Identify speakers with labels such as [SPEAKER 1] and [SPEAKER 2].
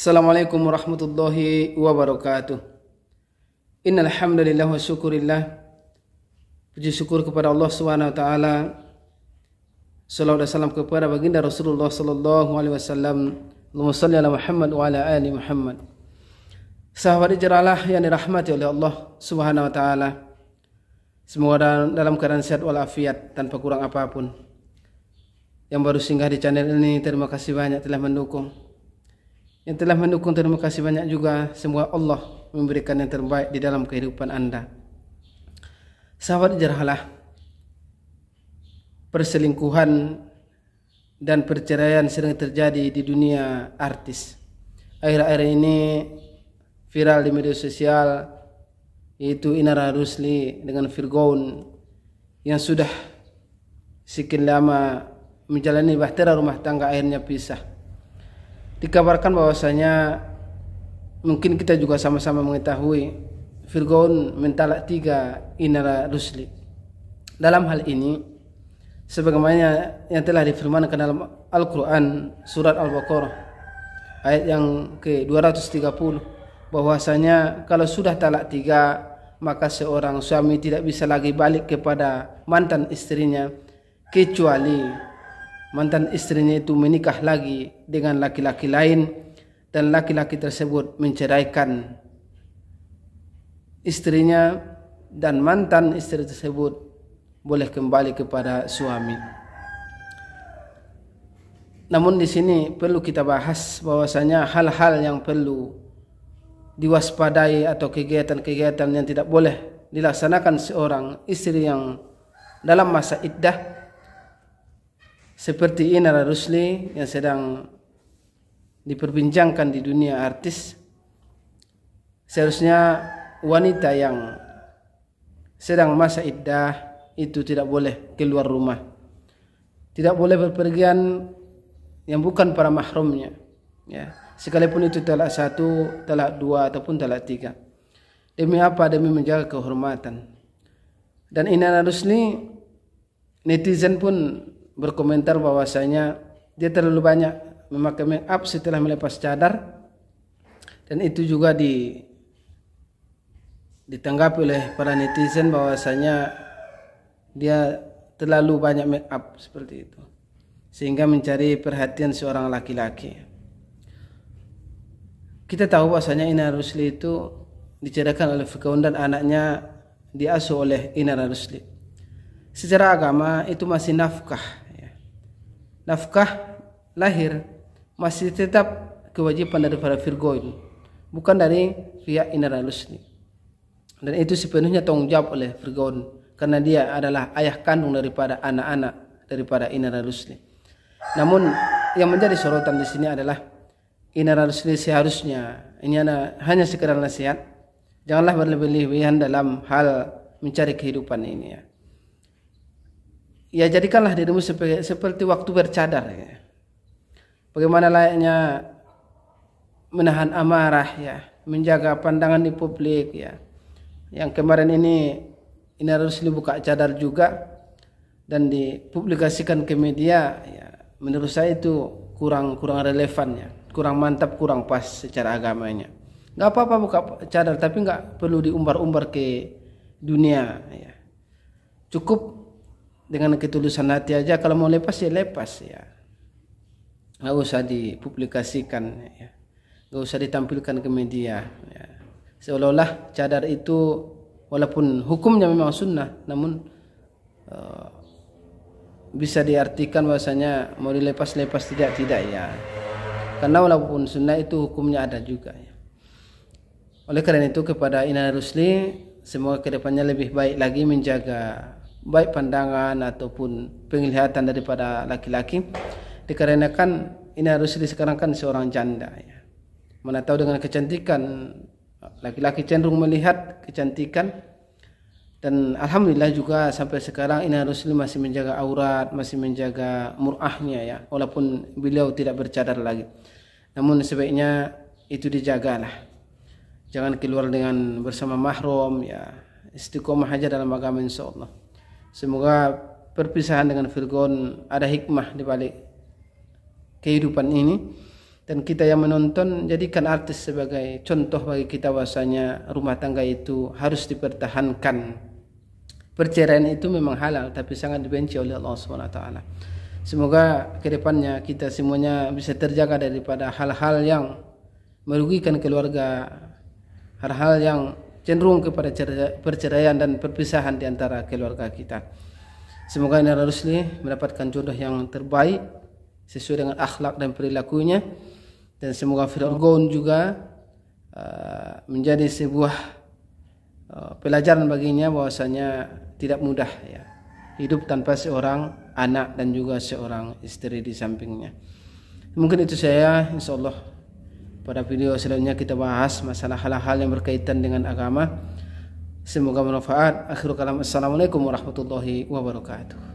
[SPEAKER 1] Assalamualaikum warahmatullahi wabarakatuh. Innal hamdalillah wa syukurillah. Puji syukur kepada Allah Subhanahu wa taala. Salawat dan salam kepada baginda Rasulullah sallallahu alaihi wasallam. Allahumma shalli ala Muhammad wa ala ali Muhammad. Sahabat hijralah yang dirahmati oleh Allah Subhanahu wa taala. Semoga dalam keadaan sehat walafiat tanpa kurang apapun. Yang baru singgah di channel ini terima kasih banyak telah mendukung yang telah mendukung terima kasih banyak juga semua Allah memberikan yang terbaik di dalam kehidupan anda sahabat jarhalah perselingkuhan dan perceraian sering terjadi di dunia artis akhir-akhir ini viral di media sosial yaitu Inara Rusli dengan Firgaun yang sudah sekian lama menjalani bahtera rumah tangga akhirnya pisah dikabarkan bahwasanya mungkin kita juga sama-sama mengetahui Fir'aun mentalak tiga inara rusli. Dalam hal ini, sebagaimana yang telah difirmankan dalam Al-Quran surat Al-Baqarah ayat yang ke 230 bahwasanya kalau sudah talak tiga maka seorang suami tidak bisa lagi balik kepada mantan istrinya kecuali mantan istrinya itu menikah lagi dengan laki-laki lain dan laki-laki tersebut menceraikan istrinya dan mantan istri tersebut boleh kembali kepada suami. Namun di sini perlu kita bahas bahwasanya hal-hal yang perlu diwaspadai atau kegiatan-kegiatan yang tidak boleh dilaksanakan seorang istri yang dalam masa iddah seperti Inara Rusli yang sedang diperbincangkan di dunia artis seharusnya wanita yang sedang masa iddah itu tidak boleh keluar rumah tidak boleh berpergian yang bukan para mahramnya ya sekalipun itu telah satu telah dua ataupun telah tiga demi apa demi menjaga kehormatan dan Inara Rusli netizen pun berkomentar bahwasanya dia terlalu banyak memakai make up setelah melepas cadar dan itu juga di ditanggapi oleh para netizen bahwasanya dia terlalu banyak make up seperti itu sehingga mencari perhatian seorang laki-laki kita tahu bahwasanya Ina Rusli itu diceritakan oleh Fikaun dan anaknya diasuh oleh Ina Rusli secara agama itu masih nafkah nafkah lahir masih tetap kewajiban daripada para ini bukan dari pihak Inara ini dan itu sepenuhnya tanggung jawab oleh Virgon karena dia adalah ayah kandung daripada anak-anak daripada Inara Rusli. Namun yang menjadi sorotan di sini adalah Inara Rusli seharusnya ini hanya sekedar nasihat. Janganlah berlebih-lebihan dalam hal mencari kehidupan ini ya ya jadikanlah dirimu seperti, seperti waktu bercadar ya. bagaimana layaknya menahan amarah ya menjaga pandangan di publik ya yang kemarin ini ini harus dibuka cadar juga dan dipublikasikan ke media ya menurut saya itu kurang kurang relevan ya kurang mantap kurang pas secara agamanya nggak apa-apa buka cadar tapi nggak perlu diumbar-umbar ke dunia ya cukup dengan ketulusan hati aja kalau mau lepas ya lepas ya nggak usah dipublikasikan ya nggak usah ditampilkan ke media ya. seolah-olah cadar itu walaupun hukumnya memang sunnah namun uh, bisa diartikan bahwasanya mau dilepas-lepas tidak tidak ya karena walaupun sunnah itu hukumnya ada juga ya. oleh karena itu kepada Ina Rusli semoga kedepannya lebih baik lagi menjaga baik pandangan ataupun penglihatan daripada laki-laki dikarenakan ini harus disekarangkan seorang janda ya. Mana tahu dengan kecantikan laki-laki cenderung melihat kecantikan dan alhamdulillah juga sampai sekarang ini harus masih menjaga aurat, masih menjaga murahnya ya, walaupun beliau tidak bercadar lagi. Namun sebaiknya itu dijagalah. Jangan keluar dengan bersama mahrum ya. Istiqomah aja dalam agama insyaallah. Semoga perpisahan dengan Fir'aun ada hikmah di balik kehidupan ini dan kita yang menonton jadikan artis sebagai contoh bagi kita bahwasanya rumah tangga itu harus dipertahankan. Perceraian itu memang halal tapi sangat dibenci oleh Allah Subhanahu wa taala. Semoga kedepannya kita semuanya bisa terjaga daripada hal-hal yang merugikan keluarga, hal-hal yang cenderung kepada perceraian dan perpisahan di antara keluarga kita. Semoga Nara Rusli mendapatkan jodoh yang terbaik sesuai dengan akhlak dan perilakunya dan semoga Fir'aun juga uh, menjadi sebuah uh, pelajaran baginya bahwasanya tidak mudah ya hidup tanpa seorang anak dan juga seorang istri di sampingnya. Mungkin itu saya insyaallah pada video selanjutnya kita bahas masalah hal-hal yang berkaitan dengan agama. Semoga bermanfaat. Akhirul kalam. Assalamualaikum warahmatullahi wabarakatuh.